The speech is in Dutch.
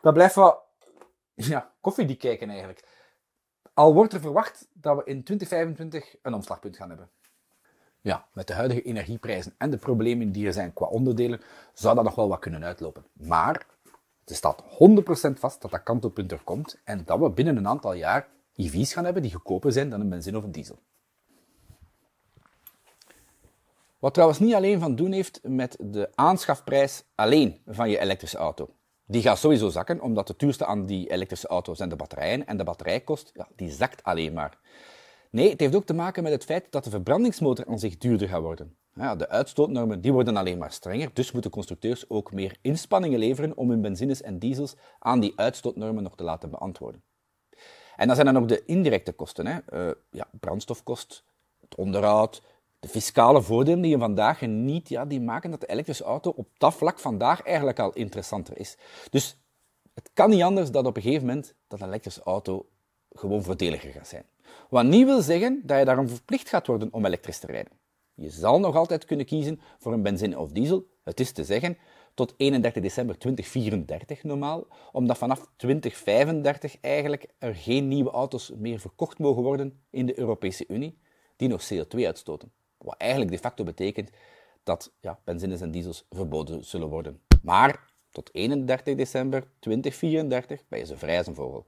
dat blijft wel ja, koffiedik kijken eigenlijk. Al wordt er verwacht dat we in 2025 een omslagpunt gaan hebben. Ja, met de huidige energieprijzen en de problemen die er zijn qua onderdelen, zou dat nog wel wat kunnen uitlopen. Maar het staat 100% vast dat dat kantelpunt er komt en dat we binnen een aantal jaar EV's gaan hebben die goedkoper zijn dan een benzine of een diesel. Wat trouwens niet alleen van doen heeft met de aanschafprijs alleen van je elektrische auto die gaat sowieso zakken, omdat de duurste aan die elektrische auto's zijn de batterijen. En de batterijkost, ja, die zakt alleen maar. Nee, het heeft ook te maken met het feit dat de verbrandingsmotor aan zich duurder gaat worden. Ja, de uitstootnormen die worden alleen maar strenger, dus moeten constructeurs ook meer inspanningen leveren om hun benzines en diesels aan die uitstootnormen nog te laten beantwoorden. En dan zijn dan nog de indirecte kosten. Hè. Eh, ja, brandstofkost, het onderhoud, de fiscale voordelen die je vandaag geniet, ja, die maken dat de elektrische dus auto op dat vlak vandaag eigenlijk al interessanter is. Dus het kan niet anders dat op een gegeven moment dat een elektrische auto gewoon voordeliger gaat zijn. Wat niet wil zeggen dat je daarom verplicht gaat worden om elektrisch te rijden. Je zal nog altijd kunnen kiezen voor een benzine of diesel. Het is te zeggen tot 31 december 2034 normaal, omdat vanaf 2035 eigenlijk er geen nieuwe auto's meer verkocht mogen worden in de Europese Unie die nog CO2 uitstoten. Wat eigenlijk de facto betekent dat ja, benzines en diesels verboden zullen worden. Maar tot 31 december 2034 ben je zo vrij een vogel.